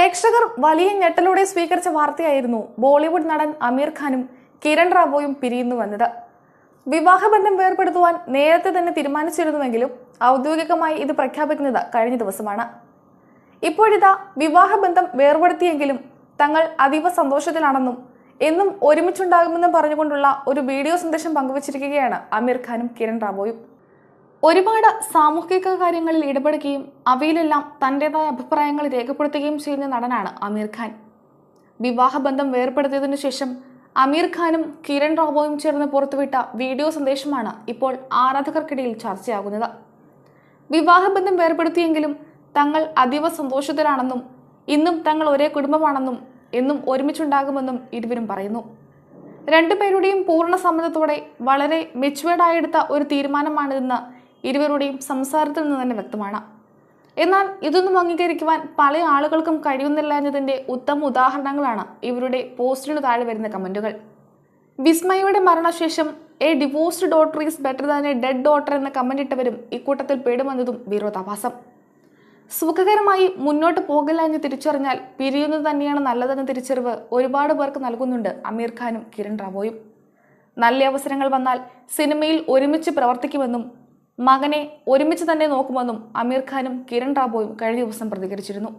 പ്രേക്ഷകർ വലിയ ഞെട്ടലോടെ സ്വീകരിച്ച വാർത്തയായിരുന്നു ബോളിവുഡ് നടൻ അമീർ ഖാനും കിരൺ റാവോയും പിരിയുന്നു വന്നത് വിവാഹബന്ധം വേർപെടുത്തുവാൻ നേരത്തെ തന്നെ തീരുമാനിച്ചിരുന്നുവെങ്കിലും ഔദ്യോഗികമായി ഇത് പ്രഖ്യാപിക്കുന്നത് കഴിഞ്ഞ ദിവസമാണ് ഇപ്പോഴിതാ വിവാഹബന്ധം വേർപെടുത്തിയെങ്കിലും തങ്ങൾ അതീവ സന്തോഷത്തിലാണെന്നും എന്നും ഒരുമിച്ചുണ്ടാകുമെന്നും പറഞ്ഞുകൊണ്ടുള്ള ഒരു വീഡിയോ സന്ദേശം പങ്കുവച്ചിരിക്കുകയാണ് അമീർ ഖാനും കിരൺ റാവോയും ഒരുപാട് സാമൂഹിക കാര്യങ്ങളിൽ ഇടപെടുകയും അവയിലെല്ലാം തൻ്റെതായ അഭിപ്രായങ്ങൾ രേഖപ്പെടുത്തുകയും ചെയ്യുന്ന നടനാണ് അമീർ ഖാൻ വിവാഹബന്ധം വേർപ്പെടുത്തിയതിനു ശേഷം അമീർ ഖാനും കിരൺ റാവോയും ചേർന്ന് പുറത്തുവിട്ട വീഡിയോ സന്ദേശമാണ് ഇപ്പോൾ ആരാധകർക്കിടയിൽ ചർച്ചയാകുന്നത് വിവാഹബന്ധം വേർപ്പെടുത്തിയെങ്കിലും തങ്ങൾ അതീവ സന്തോഷത്തിലാണെന്നും ഇന്നും തങ്ങൾ ഒരേ കുടുംബമാണെന്നും എന്നും ഒരുമിച്ചുണ്ടാകുമെന്നും ഇരുവരും പറയുന്നു രണ്ടുപേരുടെയും പൂർണ്ണ സമ്മതത്തോടെ വളരെ മെച്ചുവേർഡായെടുത്ത ഒരു തീരുമാനമാണിതെന്ന് ഇരുവരുടെയും സംസാരത്തിൽ നിന്ന് തന്നെ വ്യക്തമാണ് എന്നാൽ ഇതൊന്നും അംഗീകരിക്കുവാൻ പല ആളുകൾക്കും കഴിയുന്നില്ല എന്നതിൻ്റെ ഉത്തമ ഉദാഹരണങ്ങളാണ് ഇവരുടെ പോസ്റ്റിനു താഴെ വരുന്ന കമൻറ്റുകൾ വിസ്മയയുടെ മരണശേഷം a divorced daughter is better than a dead daughter എന്ന കമൻ്റ് ഇട്ടവരും ഇക്കൂട്ടത്തിൽ പേടുമെന്നതും വിരോധാഭാസം സുഖകരമായി മുന്നോട്ട് പോകില്ല എന്ന് തിരിച്ചറിഞ്ഞാൽ പിരിയുന്നത് തന്നെയാണ് നല്ലതെന്ന തിരിച്ചറിവ് ഒരുപാട് പേർക്ക് നൽകുന്നുണ്ട് അമീർ ഖാനും കിരൺ റാവോയും നല്ല അവസരങ്ങൾ വന്നാൽ സിനിമയിൽ ഒരുമിച്ച് പ്രവർത്തിക്കുമെന്നും മകനെ ഒരുമിച്ച് തന്നെ നോക്കുമെന്നും അമീർ ഖാനും കിരൺ റാബോയും കഴിഞ്ഞ ദിവസം പ്രതികരിച്ചിരുന്നു